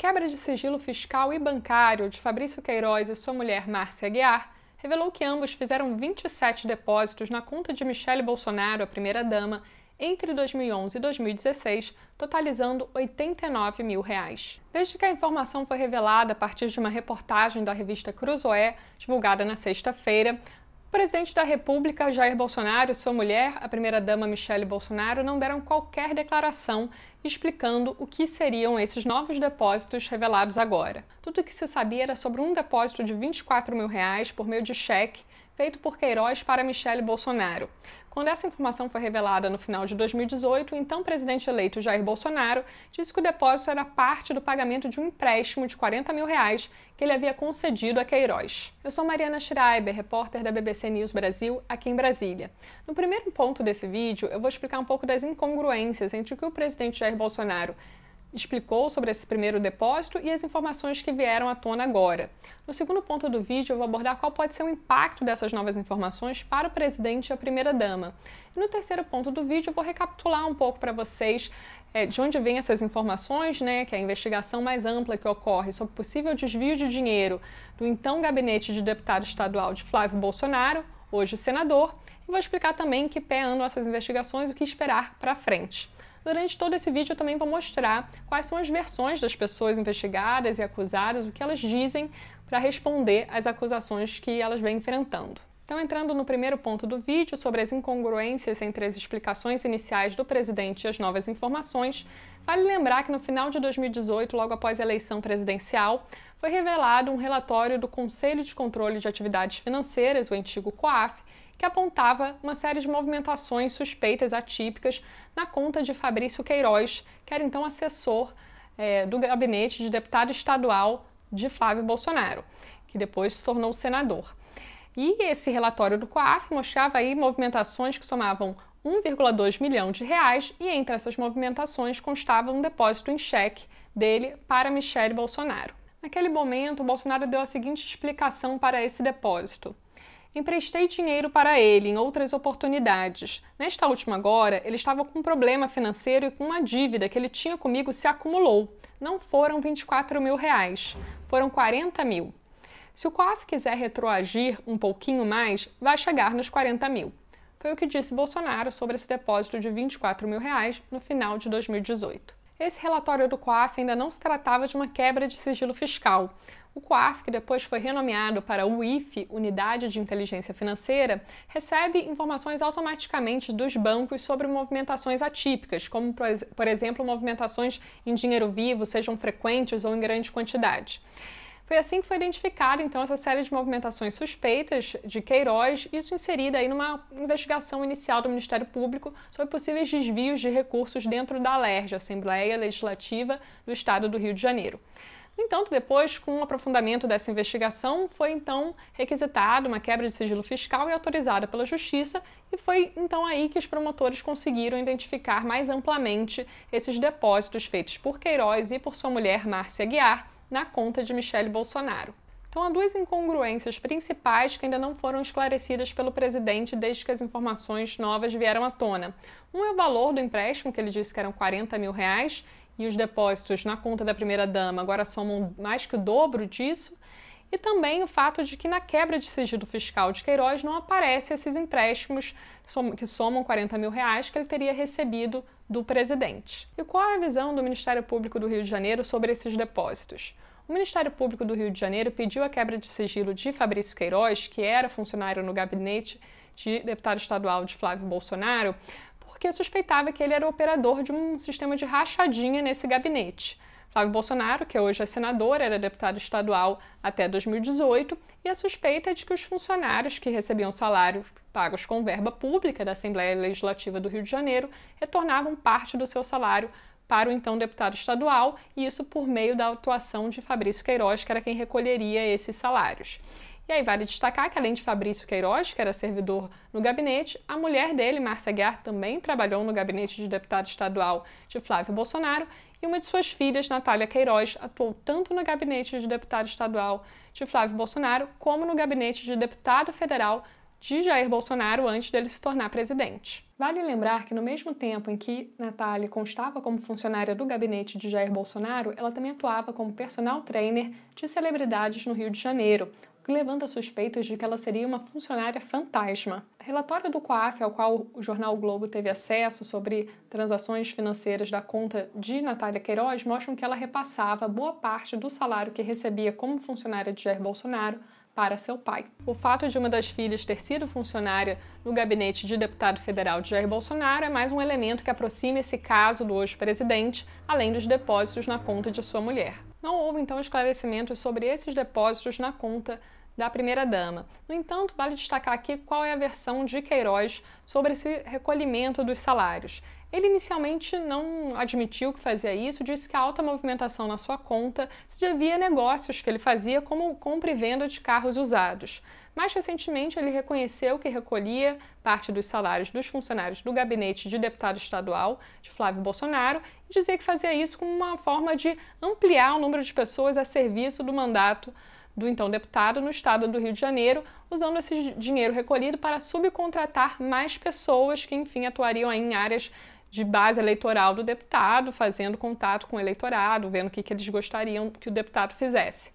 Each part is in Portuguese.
quebra de sigilo fiscal e bancário de Fabrício Queiroz e sua mulher Márcia Guiar revelou que ambos fizeram 27 depósitos na conta de Michele Bolsonaro, a primeira-dama, entre 2011 e 2016, totalizando 89 mil reais. Desde que a informação foi revelada a partir de uma reportagem da revista Cruzoé, divulgada na sexta-feira, o presidente da República, Jair Bolsonaro, e sua mulher, a primeira-dama Michele Bolsonaro, não deram qualquer declaração explicando o que seriam esses novos depósitos revelados agora. Tudo o que se sabia era sobre um depósito de 24 mil reais por meio de cheque feito por Queiroz para Michele Bolsonaro. Quando essa informação foi revelada no final de 2018, o então presidente eleito Jair Bolsonaro disse que o depósito era parte do pagamento de um empréstimo de 40 mil reais que ele havia concedido a Queiroz. Eu sou Mariana Schreiber, repórter da BBC News Brasil, aqui em Brasília. No primeiro ponto desse vídeo, eu vou explicar um pouco das incongruências entre o que o presidente Jair Bolsonaro explicou sobre esse primeiro depósito e as informações que vieram à tona agora. No segundo ponto do vídeo, eu vou abordar qual pode ser o impacto dessas novas informações para o presidente e a primeira-dama. E no terceiro ponto do vídeo, eu vou recapitular um pouco para vocês é, de onde vêm essas informações, né, que é a investigação mais ampla que ocorre sobre possível desvio de dinheiro do então gabinete de deputado estadual de Flávio Bolsonaro, hoje senador, e vou explicar também que pé andam essas investigações e o que esperar para frente. Durante todo esse vídeo eu também vou mostrar quais são as versões das pessoas investigadas e acusadas, o que elas dizem para responder às acusações que elas vêm enfrentando. Então, entrando no primeiro ponto do vídeo sobre as incongruências entre as explicações iniciais do presidente e as novas informações, vale lembrar que no final de 2018, logo após a eleição presidencial, foi revelado um relatório do Conselho de Controle de Atividades Financeiras, o antigo COAF, que apontava uma série de movimentações suspeitas atípicas na conta de Fabrício Queiroz, que era então assessor é, do gabinete de deputado estadual de Flávio Bolsonaro, que depois se tornou senador. E esse relatório do COAF mostrava aí movimentações que somavam 1,2 milhão de reais e entre essas movimentações constava um depósito em cheque dele para Michele Bolsonaro. Naquele momento, Bolsonaro deu a seguinte explicação para esse depósito. Emprestei dinheiro para ele em outras oportunidades. Nesta última agora, ele estava com um problema financeiro e com uma dívida que ele tinha comigo se acumulou. Não foram 24 mil reais, foram 40 mil. Se o COAF quiser retroagir um pouquinho mais, vai chegar nos 40 mil. Foi o que disse Bolsonaro sobre esse depósito de 24 mil reais no final de 2018 esse relatório do COAF ainda não se tratava de uma quebra de sigilo fiscal. O COAF, que depois foi renomeado para o IFE, Unidade de Inteligência Financeira, recebe informações automaticamente dos bancos sobre movimentações atípicas, como, por exemplo, movimentações em dinheiro vivo, sejam frequentes ou em grande quantidade. Foi assim que foi identificada então essa série de movimentações suspeitas de Queiroz, isso inserida aí numa investigação inicial do Ministério Público sobre possíveis desvios de recursos dentro da LERJ, Assembleia Legislativa do Estado do Rio de Janeiro. No entanto, depois, com o um aprofundamento dessa investigação, foi então requisitada uma quebra de sigilo fiscal e autorizada pela Justiça, e foi então aí que os promotores conseguiram identificar mais amplamente esses depósitos feitos por Queiroz e por sua mulher Márcia Guiar na conta de Michele Bolsonaro. Então, há duas incongruências principais que ainda não foram esclarecidas pelo presidente desde que as informações novas vieram à tona. Um é o valor do empréstimo, que ele disse que eram 40 mil reais, e os depósitos na conta da primeira-dama agora somam mais que o dobro disso. E também o fato de que na quebra de sigilo fiscal de Queiroz não aparecem esses empréstimos que somam 40 mil reais que ele teria recebido do presidente. E qual é a visão do Ministério Público do Rio de Janeiro sobre esses depósitos? O Ministério Público do Rio de Janeiro pediu a quebra de sigilo de Fabrício Queiroz, que era funcionário no gabinete de deputado estadual de Flávio Bolsonaro, porque suspeitava que ele era operador de um sistema de rachadinha nesse gabinete. Flávio Bolsonaro, que hoje é senador, era deputado estadual até 2018, e a suspeita é de que os funcionários que recebiam salário pagos com verba pública da Assembleia Legislativa do Rio de Janeiro retornavam parte do seu salário para o então deputado estadual, e isso por meio da atuação de Fabrício Queiroz, que era quem recolheria esses salários. E aí vale destacar que, além de Fabrício Queiroz, que era servidor no gabinete, a mulher dele, Márcia Guiar, também trabalhou no gabinete de deputado estadual de Flávio Bolsonaro, e uma de suas filhas, Natália Queiroz, atuou tanto no gabinete de deputado estadual de Flávio Bolsonaro, como no gabinete de deputado federal de Jair Bolsonaro antes dele se tornar presidente. Vale lembrar que, no mesmo tempo em que Natália constava como funcionária do gabinete de Jair Bolsonaro, ela também atuava como personal trainer de celebridades no Rio de Janeiro, que levanta suspeitas de que ela seria uma funcionária fantasma. Relatório do COAF, ao qual o jornal o Globo teve acesso sobre transações financeiras da conta de Natália Queiroz, mostram que ela repassava boa parte do salário que recebia como funcionária de Jair Bolsonaro para seu pai. O fato de uma das filhas ter sido funcionária no gabinete de deputado federal de Jair Bolsonaro é mais um elemento que aproxima esse caso do hoje presidente, além dos depósitos na conta de sua mulher. Não houve então esclarecimentos sobre esses depósitos na conta da primeira-dama. No entanto, vale destacar aqui qual é a versão de Queiroz sobre esse recolhimento dos salários. Ele inicialmente não admitiu que fazia isso, disse que a alta movimentação na sua conta se devia a negócios que ele fazia, como compra e venda de carros usados. Mais recentemente, ele reconheceu que recolhia parte dos salários dos funcionários do gabinete de deputado estadual de Flávio Bolsonaro e dizia que fazia isso como uma forma de ampliar o número de pessoas a serviço do mandato do então deputado no estado do Rio de Janeiro, usando esse dinheiro recolhido para subcontratar mais pessoas que, enfim, atuariam em áreas de base eleitoral do deputado, fazendo contato com o eleitorado, vendo o que, que eles gostariam que o deputado fizesse.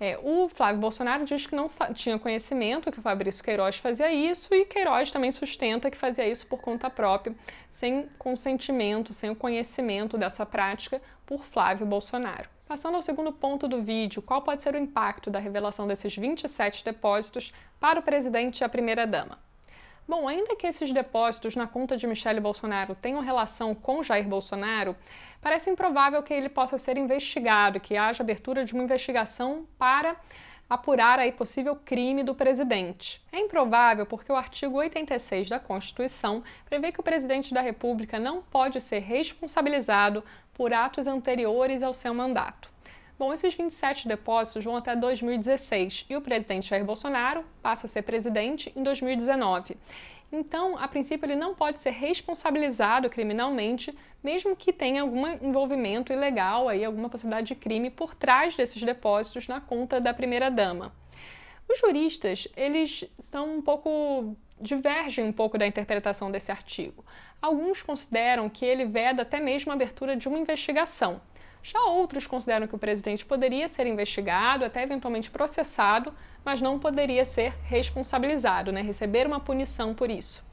É, o Flávio Bolsonaro diz que não tinha conhecimento que o Fabrício Queiroz fazia isso e Queiroz também sustenta que fazia isso por conta própria, sem consentimento, sem o conhecimento dessa prática por Flávio Bolsonaro. Passando ao segundo ponto do vídeo, qual pode ser o impacto da revelação desses 27 depósitos para o presidente e a primeira-dama? Bom, ainda que esses depósitos na conta de Michele Bolsonaro tenham relação com Jair Bolsonaro, parece improvável que ele possa ser investigado, que haja abertura de uma investigação para apurar aí possível crime do presidente. É improvável porque o artigo 86 da Constituição prevê que o presidente da República não pode ser responsabilizado por atos anteriores ao seu mandato. Bom, esses 27 depósitos vão até 2016 e o presidente Jair Bolsonaro passa a ser presidente em 2019. Então, a princípio, ele não pode ser responsabilizado criminalmente, mesmo que tenha algum envolvimento ilegal, aí, alguma possibilidade de crime por trás desses depósitos na conta da primeira-dama. Os juristas, eles são um pouco divergem um pouco da interpretação desse artigo. Alguns consideram que ele veda até mesmo a abertura de uma investigação. Já outros consideram que o presidente poderia ser investigado, até eventualmente processado, mas não poderia ser responsabilizado, né? receber uma punição por isso.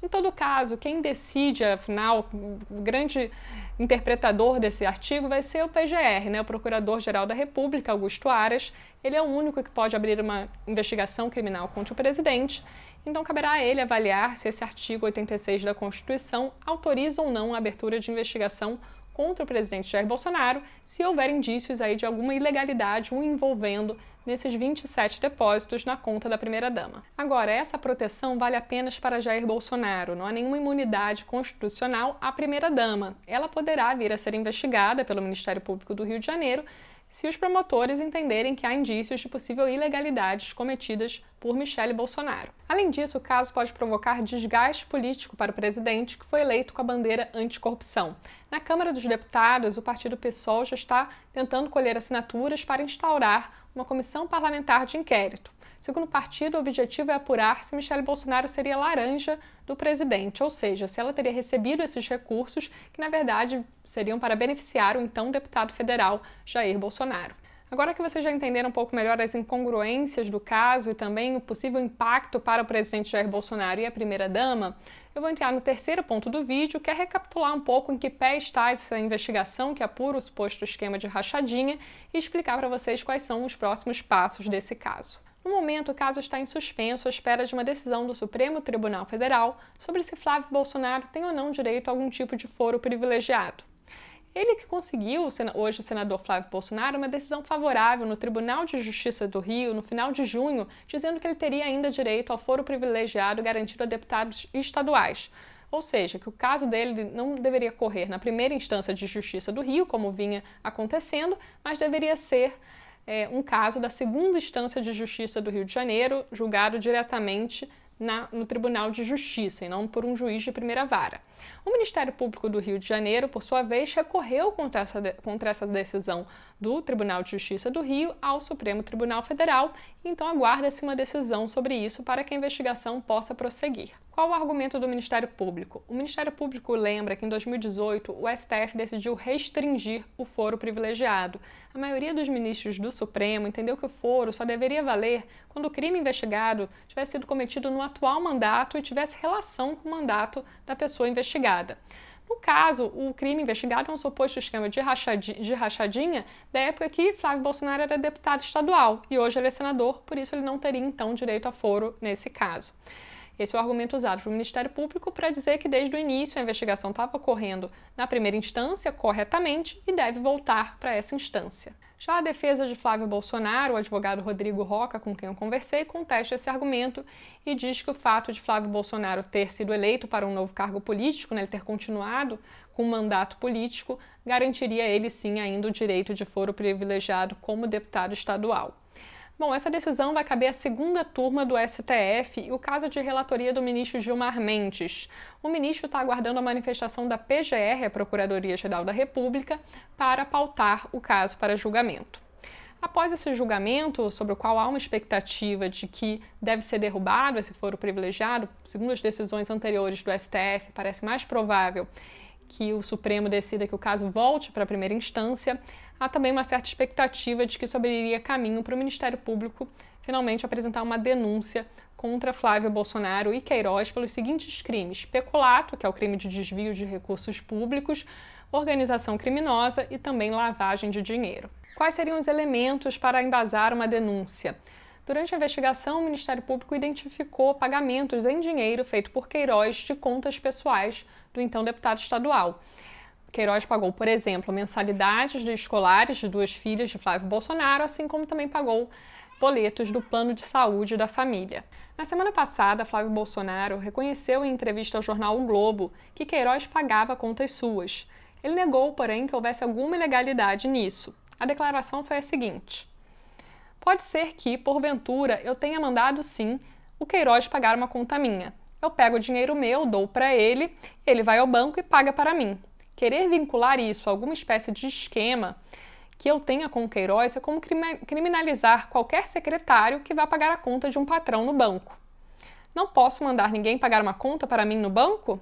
Em todo caso, quem decide, afinal, o grande interpretador desse artigo vai ser o PGR, né, o Procurador-Geral da República, Augusto Aras. Ele é o único que pode abrir uma investigação criminal contra o presidente. Então, caberá a ele avaliar se esse artigo 86 da Constituição autoriza ou não a abertura de investigação contra o presidente Jair Bolsonaro se houver indícios aí de alguma ilegalidade o envolvendo nesses 27 depósitos na conta da primeira-dama. Agora, essa proteção vale apenas para Jair Bolsonaro, não há nenhuma imunidade constitucional à primeira-dama. Ela poderá vir a ser investigada pelo Ministério Público do Rio de Janeiro se os promotores entenderem que há indícios de possível ilegalidades cometidas por Michele Bolsonaro. Além disso, o caso pode provocar desgaste político para o presidente, que foi eleito com a bandeira anticorrupção. Na Câmara dos Deputados, o partido PSOL já está tentando colher assinaturas para instaurar uma comissão parlamentar de inquérito. Segundo o partido, o objetivo é apurar se Michele Bolsonaro seria laranja do presidente, ou seja, se ela teria recebido esses recursos que, na verdade, seriam para beneficiar o então deputado federal Jair Bolsonaro. Agora que vocês já entenderam um pouco melhor as incongruências do caso e também o possível impacto para o presidente Jair Bolsonaro e a primeira-dama, eu vou entrar no terceiro ponto do vídeo, que é recapitular um pouco em que pé está essa investigação que apura o suposto esquema de rachadinha e explicar para vocês quais são os próximos passos desse caso. No momento, o caso está em suspenso à espera de uma decisão do Supremo Tribunal Federal sobre se Flávio Bolsonaro tem ou não direito a algum tipo de foro privilegiado. Ele que conseguiu, hoje o senador Flávio Bolsonaro, uma decisão favorável no Tribunal de Justiça do Rio no final de junho, dizendo que ele teria ainda direito ao foro privilegiado garantido a deputados estaduais. Ou seja, que o caso dele não deveria correr na primeira instância de justiça do Rio, como vinha acontecendo, mas deveria ser é, um caso da segunda instância de justiça do Rio de Janeiro, julgado diretamente na, no Tribunal de Justiça e não por um juiz de primeira vara. O Ministério Público do Rio de Janeiro, por sua vez, recorreu contra essa, contra essa decisão do Tribunal de Justiça do Rio ao Supremo Tribunal Federal, então aguarda-se uma decisão sobre isso para que a investigação possa prosseguir. Qual o argumento do Ministério Público? O Ministério Público lembra que em 2018 o STF decidiu restringir o foro privilegiado. A maioria dos ministros do Supremo entendeu que o foro só deveria valer quando o crime investigado tivesse sido cometido no atual mandato e tivesse relação com o mandato da pessoa investigada. No caso, o crime investigado é um suposto esquema de, rachadinha, de rachadinha da época que Flávio Bolsonaro era deputado estadual e hoje ele é senador, por isso ele não teria então direito a foro nesse caso. Esse é o argumento usado pelo Ministério Público para dizer que desde o início a investigação estava ocorrendo na primeira instância corretamente e deve voltar para essa instância. Já a defesa de Flávio Bolsonaro, o advogado Rodrigo Roca, com quem eu conversei, contesta esse argumento e diz que o fato de Flávio Bolsonaro ter sido eleito para um novo cargo político, né, ele ter continuado com um mandato político, garantiria ele sim ainda o direito de foro privilegiado como deputado estadual. Bom, essa decisão vai caber à segunda turma do STF e o caso de relatoria do ministro Gilmar Mendes. O ministro está aguardando a manifestação da PGR, a Procuradoria-Geral da República, para pautar o caso para julgamento. Após esse julgamento, sobre o qual há uma expectativa de que deve ser derrubado esse foro privilegiado, segundo as decisões anteriores do STF, parece mais provável que o Supremo decida que o caso volte para a primeira instância, há também uma certa expectativa de que isso abriria caminho para o Ministério Público finalmente apresentar uma denúncia contra Flávio Bolsonaro e Queiroz pelos seguintes crimes: peculato, que é o crime de desvio de recursos públicos, organização criminosa e também lavagem de dinheiro. Quais seriam os elementos para embasar uma denúncia? Durante a investigação, o Ministério Público identificou pagamentos em dinheiro feito por Queiroz de contas pessoais do então deputado estadual. Queiroz pagou, por exemplo, mensalidades de escolares de duas filhas de Flávio Bolsonaro, assim como também pagou boletos do plano de saúde da família. Na semana passada, Flávio Bolsonaro reconheceu em entrevista ao jornal O Globo que Queiroz pagava contas suas. Ele negou, porém, que houvesse alguma ilegalidade nisso. A declaração foi a seguinte: Pode ser que, porventura, eu tenha mandado sim o Queiroz pagar uma conta minha. Eu pego o dinheiro meu, dou para ele, ele vai ao banco e paga para mim. Querer vincular isso a alguma espécie de esquema que eu tenha com o Queiroz é como criminalizar qualquer secretário que vá pagar a conta de um patrão no banco. Não posso mandar ninguém pagar uma conta para mim no banco?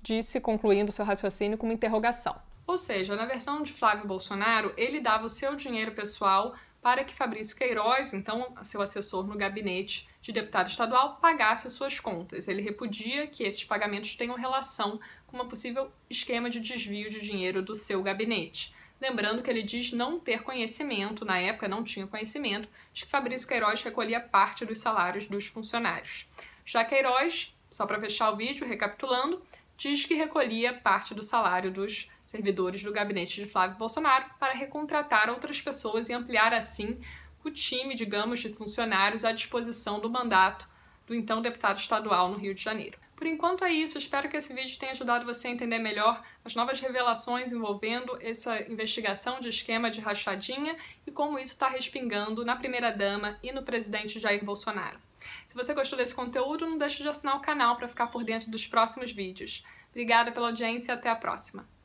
Disse, concluindo seu raciocínio com uma interrogação. Ou seja, na versão de Flávio Bolsonaro, ele dava o seu dinheiro pessoal para que Fabrício Queiroz, então seu assessor no gabinete de deputado estadual, pagasse as suas contas. Ele repudia que esses pagamentos tenham relação com uma possível esquema de desvio de dinheiro do seu gabinete. Lembrando que ele diz não ter conhecimento, na época não tinha conhecimento, de que Fabrício Queiroz recolhia parte dos salários dos funcionários. Já Queiroz, só para fechar o vídeo, recapitulando, diz que recolhia parte do salário dos servidores do gabinete de Flávio Bolsonaro, para recontratar outras pessoas e ampliar assim o time, digamos, de funcionários à disposição do mandato do então deputado estadual no Rio de Janeiro. Por enquanto é isso, espero que esse vídeo tenha ajudado você a entender melhor as novas revelações envolvendo essa investigação de esquema de rachadinha e como isso está respingando na primeira-dama e no presidente Jair Bolsonaro. Se você gostou desse conteúdo, não deixe de assinar o canal para ficar por dentro dos próximos vídeos. Obrigada pela audiência e até a próxima!